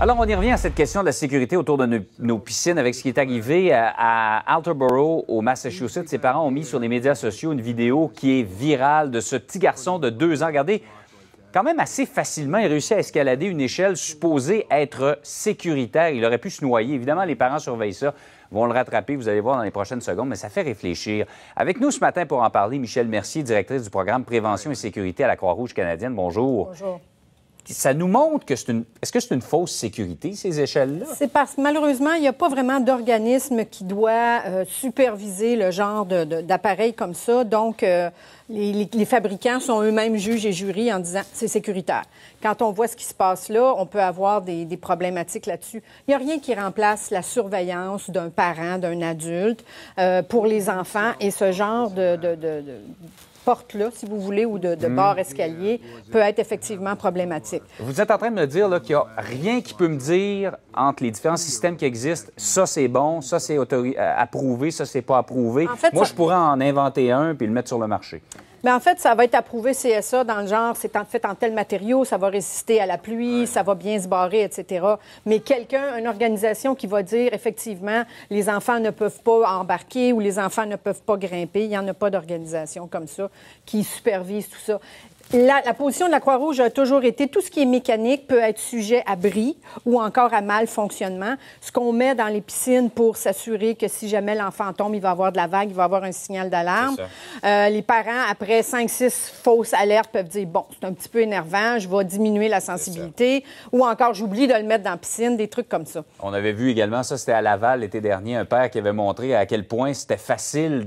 Alors, on y revient à cette question de la sécurité autour de nos, piscines avec ce qui est arrivé à, alterborough Alterboro, au Massachusetts. Ses parents ont mis sur les médias sociaux une vidéo qui est virale de ce petit garçon de deux ans. Regardez, quand même assez facilement, il réussit à escalader une échelle supposée être sécuritaire. Il aurait pu se noyer. Évidemment, les parents surveillent ça, vont le rattraper. Vous allez voir dans les prochaines secondes, mais ça fait réfléchir. Avec nous ce matin pour en parler, Michel Mercier, directrice du programme Prévention et Sécurité à la Croix-Rouge canadienne. Bonjour. Bonjour ça nous montre que c'est une. Est-ce que c'est une fausse sécurité, ces échelles-là? C'est parce que malheureusement, il n'y a pas vraiment d'organisme qui doit euh, superviser le genre d'appareil comme ça. Donc, euh, les, fabricants sont eux-mêmes juges et jurys en disant c'est sécuritaire. Quand on voit ce qui se passe là, on peut avoir des, problématiques là-dessus. Il n'y a rien qui remplace la surveillance d'un parent, d'un adulte euh, pour les enfants et ce genre de porte-là, si vous voulez, ou de, de bord-escalier, hmm. peut être effectivement problématique. Vous êtes en train de me dire qu'il n'y a rien qui peut me dire entre les différents systèmes qui existent, ça c'est bon, ça c'est euh, approuvé, ça c'est pas approuvé. Moi, je pourrais en inventer un puis le mettre sur le marché. Mais en fait, ça va être approuvé CSA dans le genre, c'est en fait en tel matériau, ça va résister à la pluie, ça va bien se barrer, etc. Mais quelqu'un, une organisation qui va dire effectivement, les enfants ne peuvent pas embarquer ou les enfants ne peuvent pas grimper, il n'y en a pas d'organisation comme ça qui supervise tout ça. La, position de la Croix-Rouge a toujours été tout ce qui est mécanique peut être sujet à bris ou encore à mal fonctionnement. Ce qu'on met dans les piscines pour s'assurer que si jamais l'enfant tombe, il va avoir de la vague, il va avoir un signal d'alarme. Euh, les parents, après 5-6 fausses alertes, peuvent dire bon, c'est un petit peu énervant, je vais diminuer la sensibilité ou encore j'oublie de le mettre dans la piscine, des trucs comme ça. On avait vu également, ça c'était à Laval l'été dernier, un père qui avait montré à quel point c'était facile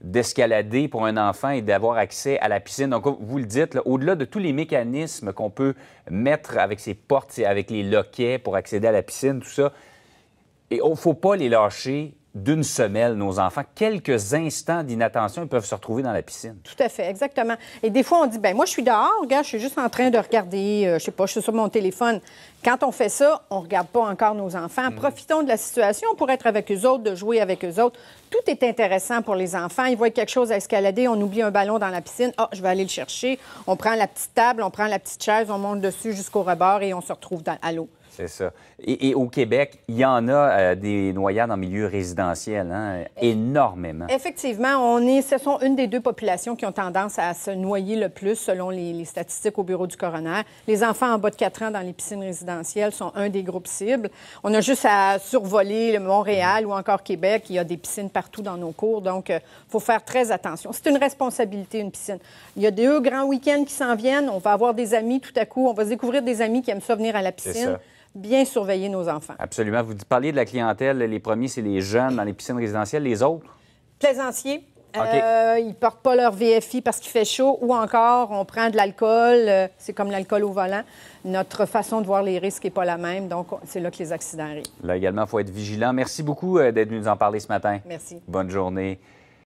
d'escalader pour un enfant et d'avoir accès à la piscine. Donc, vous le dites, au-delà de tous les mécanismes qu'on peut mettre avec ces portes, avec les loquets pour accéder à la piscine, tout ça, il ne faut pas les lâcher d'une semelle, nos enfants. Quelques instants d'inattention, ils peuvent se retrouver dans la piscine. Tout à fait, exactement. Et des fois, on dit, ben moi, je suis dehors, regarde, je suis juste en train de regarder, euh, je sais pas, je suis sur mon téléphone. Quand on fait ça, on regarde pas encore nos enfants. Mhm. Profitons de la situation pour être avec eux autres, de jouer avec eux autres. Tout est intéressant pour les enfants. Ils voient quelque chose à escalader, on oublie un ballon dans la piscine. Ah, oh, je vais aller le chercher. On prend la petite table, on prend la petite chaise, on monte dessus jusqu'au rebord et on se retrouve dans, à l'eau. C'est ça. Et, au Québec, il y en a euh, des noyades en milieu résidentiel, hein? énormément. Effectivement, on est, ce sont une des deux populations qui ont tendance à se noyer le plus selon les, statistiques au bureau du coroner. Les enfants en bas de 4 ans dans les piscines résidentielles sont un des groupes cibles. On a juste à survoler le Montréal ou encore Québec. Il y a des piscines partout dans nos cours, donc il euh, faut faire très attention. C'est une responsabilité, une piscine. Il y a deux grands week-ends qui s'en viennent. On va avoir des amis tout à coup. On va découvrir des amis qui aiment ça venir à la piscine bien surveiller nos enfants. Absolument. Vous parliez de la clientèle. Les premiers, c'est les jeunes dans les piscines résidentielles. Les autres? Plaisanciers. Euh, ils portent pas leur VFI parce qu'il fait chaud ou encore on prend de l'alcool, euh, c'est comme l'alcool au volant. Notre façon de voir les risques n'est pas la même, donc c'est là que les accidents arrivent. Là également, il faut être vigilant. Merci beaucoup euh, d'être venu nous en parler ce matin. Merci. Bonne journée.